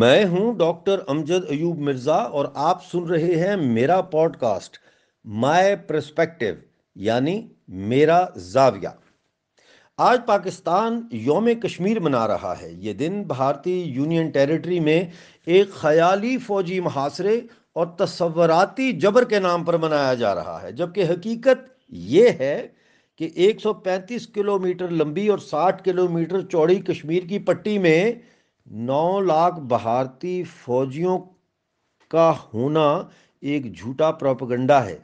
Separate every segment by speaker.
Speaker 1: मैं हूं डॉक्टर अमजद अयूब मिर्ज़ा और आप सुन रहे हैं मेरा पॉडकास्ट माय प्रस्पेक्टिव यानी मेरा जाविया आज पाकिस्तान योम कश्मीर मना रहा है ये दिन भारतीय यूनियन टेरिटरी में एक ख्याली फ़ौजी महासरे और तस्वराती जबर के नाम पर मनाया जा रहा है जबकि हकीकत यह है कि 135 किलोमीटर लंबी और 60 किलोमीटर चौड़ी कश्मीर की पट्टी में नौ लाख भारतीय फौजियों का होना एक झूठा प्रोपगंडा है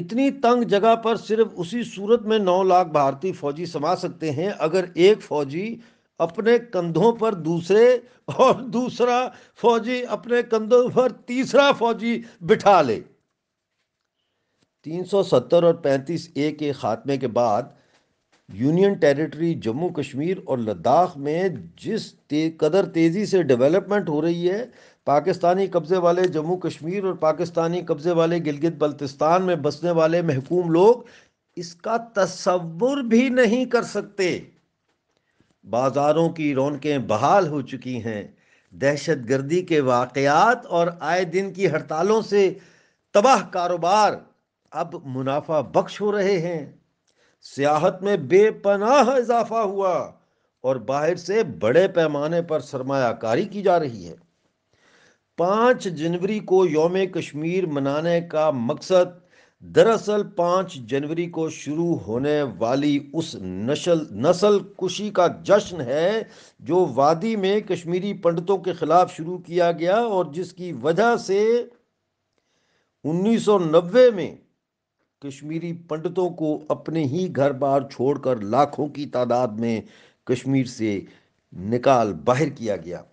Speaker 1: इतनी तंग जगह पर सिर्फ उसी सूरत में नौ लाख भारतीय फौजी समा सकते हैं अगर एक फौजी अपने कंधों पर दूसरे और दूसरा फौजी अपने कंधों पर तीसरा फौजी बिठा ले 370 और 35 ए के खात्मे के बाद यूनियन टेरिटरी जम्मू कश्मीर और लद्दाख में जिस ते, कदर तेज़ी से डेवलपमेंट हो रही है पाकिस्तानी कब्ज़े वाले जम्मू कश्मीर और पाकिस्तानी कब्ज़े वाले गिलगित बल्तिस्तान में बसने वाले महकूम लोग इसका तस्वुर भी नहीं कर सकते बाज़ारों की रौनकें बहाल हो चुकी हैं दहशत गर्दी के वाक़ात और आए दिन की हड़तालों से तबाह कारोबार अब मुनाफा बख्श हो रहे हैं सियाहत में बेपनाह इजाफा हुआ और बाहर से बड़े पैमाने पर सरमाकारी की जा रही है पाँच जनवरी को योम कश्मीर मनाने का मकसद दरअसल पाँच जनवरी को शुरू होने वाली उस नशल नस्ल कुशी का जश्न है जो वादी में कश्मीरी पंडितों के खिलाफ शुरू किया गया और जिसकी वजह से 1990 में कश्मीरी पंडितों को अपने ही घर बार छोड़कर लाखों की तादाद में कश्मीर से निकाल बाहर किया गया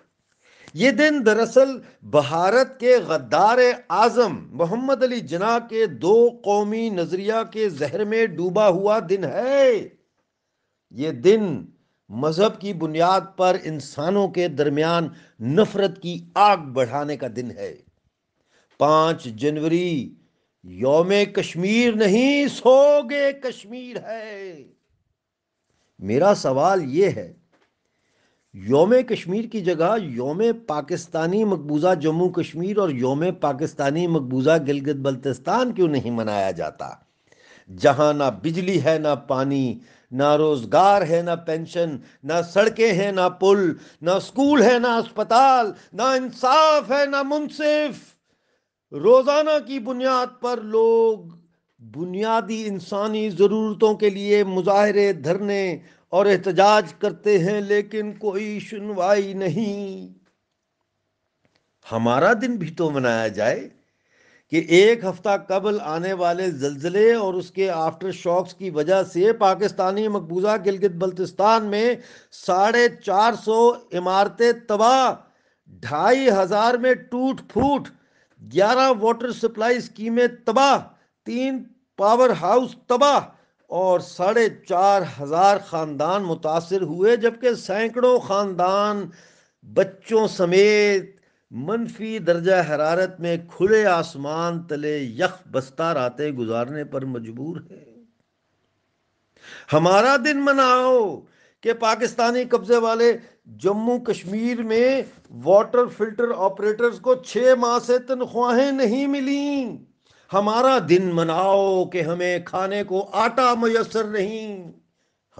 Speaker 1: ये दिन दरअसल भारत के गद्दार आजम मोहम्मद अली जना के दो कौमी नजरिया के जहर में डूबा हुआ दिन है ये दिन मजहब की बुनियाद पर इंसानों के दरमियान नफरत की आग बढ़ाने का दिन है पांच जनवरी योम कश्मीर नहीं सोगे कश्मीर है मेरा सवाल ये है योम कश्मीर की जगह योम पाकिस्तानी मकबूजा जम्मू कश्मीर और योम पाकिस्तानी मकबूजा गिलगित बल्तिस्तान क्यों नहीं मनाया जाता जहां ना बिजली है ना पानी ना रोज़गार है ना पेंशन ना सड़कें हैं ना पुल ना स्कूल है ना अस्पताल ना इंसाफ है ना मुनसिफ़ रोजाना की बुनियाद पर लोग बुनियादी इंसानी ज़रूरतों के लिए मुजाहरे धरने और एहतजाज करते हैं लेकिन कोई सुनवाई नहीं हमारा दिन भी तो मनाया जाए कि एक हफ्ता कबल आने वाले जलजले और उसके आफ्टर शॉक्स की वजह से पाकिस्तानी मकबूजा गिलगित बल्तिस्तान में साढ़े चार सौ इमारतें तबाह ढाई हजार में टूट फूट ग्यारह वाटर सप्लाई स्कीमें तबाह तीन पावर हाउस तबाह और साढ़े चार हजार खानदान मुतासर हुए जबकि सैकड़ों खानदान बच्चों समेत मनफी दर्जा हरारत में खुले आसमान तले यख बस्ता रातें गुजारने पर मजबूर है हमारा दिन मनाओ कि पाकिस्तानी कब्जे वाले जम्मू कश्मीर में वाटर फिल्टर ऑपरेटर्स को छः माह से तनख्वाहें नहीं मिली हमारा दिन मनाओ कि हमें खाने को आटा मैसर नहीं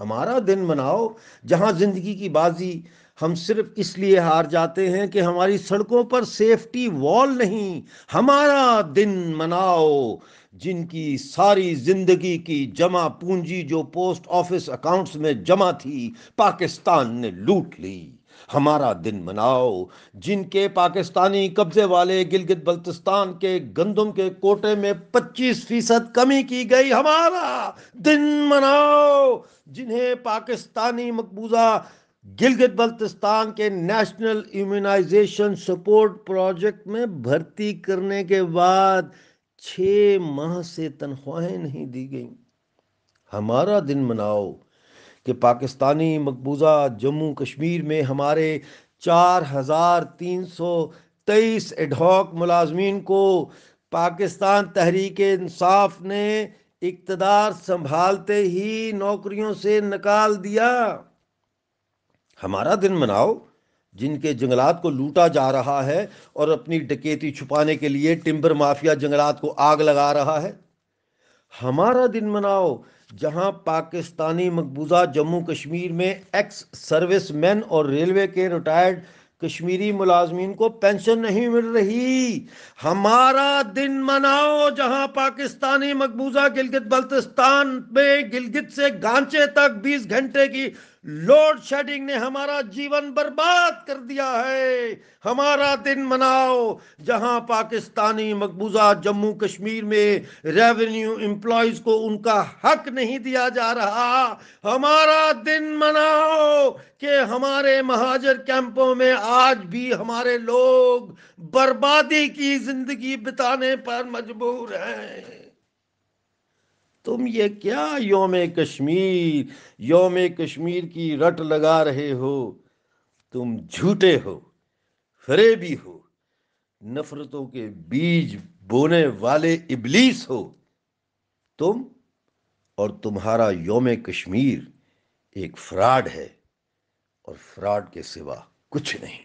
Speaker 1: हमारा दिन मनाओ जहाँ ज़िंदगी की बाजी हम सिर्फ इसलिए हार जाते हैं कि हमारी सड़कों पर सेफ्टी वॉल नहीं हमारा दिन मनाओ जिनकी सारी ज़िंदगी की जमा पूंजी जो पोस्ट ऑफिस अकाउंट्स में जमा थी पाकिस्तान ने लूट ली हमारा दिन मनाओ जिनके पाकिस्तानी कब्जे वाले गिलगित बल्तिस्तान के गंदम के कोटे में 25 फीसद कमी की गई हमारा दिन मनाओ जिन्हें पाकिस्तानी मकबूजा गिलगित बल्तिस्तान के नेशनल इम्यूनाइजेशन सपोर्ट प्रोजेक्ट में भर्ती करने के बाद छ माह से तनख्वाहें नहीं दी गई हमारा दिन मनाओ कि पाकिस्तानी मकबूजा जम्मू कश्मीर में हमारे चार हज़ार तीन सौ तेईस एडहॉक मुलाजमीन को पाकिस्तान तहरीक इंसाफ ने इकतदार संभालते ही नौकरियों से निकाल दिया हमारा दिन मनाओ जिनके जंगलात को लूटा जा रहा है और अपनी डकेती छुपाने के लिए टिम्बर माफिया जंगलात को आग लगा रहा है हमारा दिन मनाओ जहां पाकिस्तानी मकबूजा जम्मू कश्मीर में एक्स सर्विस मैन और रेलवे के रिटायर्ड कश्मीरी मुलाजमीन को पेंशन नहीं मिल रही हमारा दिन मनाओ जहां पाकिस्तानी मकबूजा गिलगित बल्तिस्तान में गिलगित से गांचे तक 20 घंटे की लोड शेडिंग ने हमारा जीवन बर्बाद कर दिया है हमारा दिन मनाओ जहां पाकिस्तानी मकबूजा जम्मू कश्मीर में रेवेन्यू एम्प्लॉयज को उनका हक नहीं दिया जा रहा हमारा दिन मनाओ कि हमारे महाजर कैंपों में आज भी हमारे लोग बर्बादी की जिंदगी बिताने पर मजबूर हैं तुम ये क्या योम कश्मीर योम कश्मीर की रट लगा रहे हो तुम झूठे हो फरेबी हो नफरतों के बीज बोने वाले इबलीस हो तुम और तुम्हारा योम कश्मीर एक फ्रॉड है और फ्रॉड के सिवा कुछ नहीं